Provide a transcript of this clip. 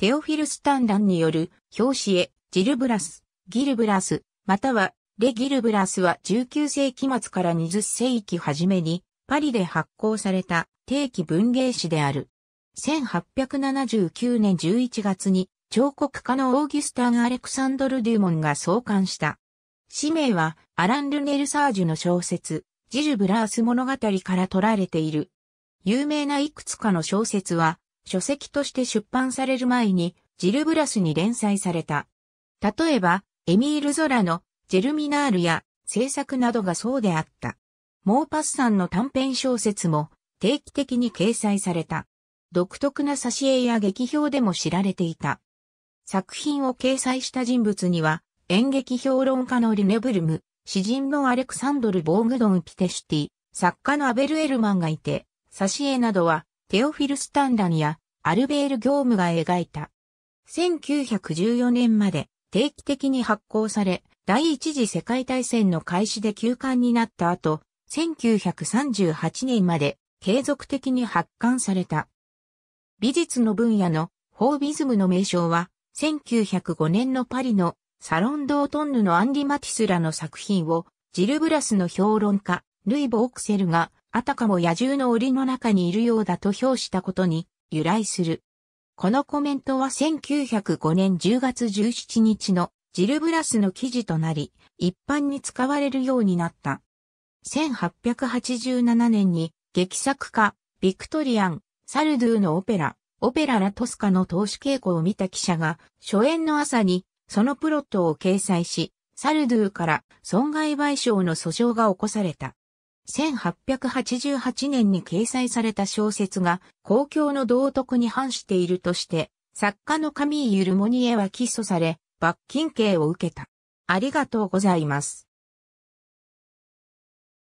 テオフィル・スタンランによる表紙絵、ジルブラス、ギルブラス、またはレ・ギルブラスは19世紀末から20世紀初めにパリで発行された定期文芸誌である。1879年11月に彫刻家のオーギュスタン・アレクサンドル・デューモンが創刊した。氏名はアラン・ルネル・サージュの小説、ジル・ブラース物語から取られている。有名ないくつかの小説は書籍として出版される前に、ジル・ブラスに連載された。例えば、エミール・ゾラのジェルミナールや制作などがそうであった。モーパスさんの短編小説も定期的に掲載された。独特な挿絵や劇評でも知られていた。作品を掲載した人物には、演劇評論家のリネブルム、詩人のアレクサンドル・ボーグドン・ピテシティ、作家のアベル・エルマンがいて、挿絵などはテオフィル・スタンダニやアルベール・業務が描いた。1914年まで定期的に発行され、第一次世界大戦の開始で休刊になった後、1938年まで継続的に発刊された。美術の分野のフォービズムの名称は、1905年のパリのサロン・ドートンヌのアンリ・マティスらの作品をジル・ブラスの評論家、ルイボ・オクセルが、あたかも野獣の檻の中にいるようだと評したことに由来する。このコメントは1905年10月17日のジルブラスの記事となり、一般に使われるようになった。1887年に劇作家、ビクトリアン、サルドゥのオペラ、オペララトスカの投資傾向を見た記者が、初演の朝にそのプロットを掲載し、サルドゥから損害賠償の訴訟が起こされた。1888年に掲載された小説が公共の道徳に反しているとして、作家の神ミるもにモは起訴され、罰金刑を受けた。ありがとうございます。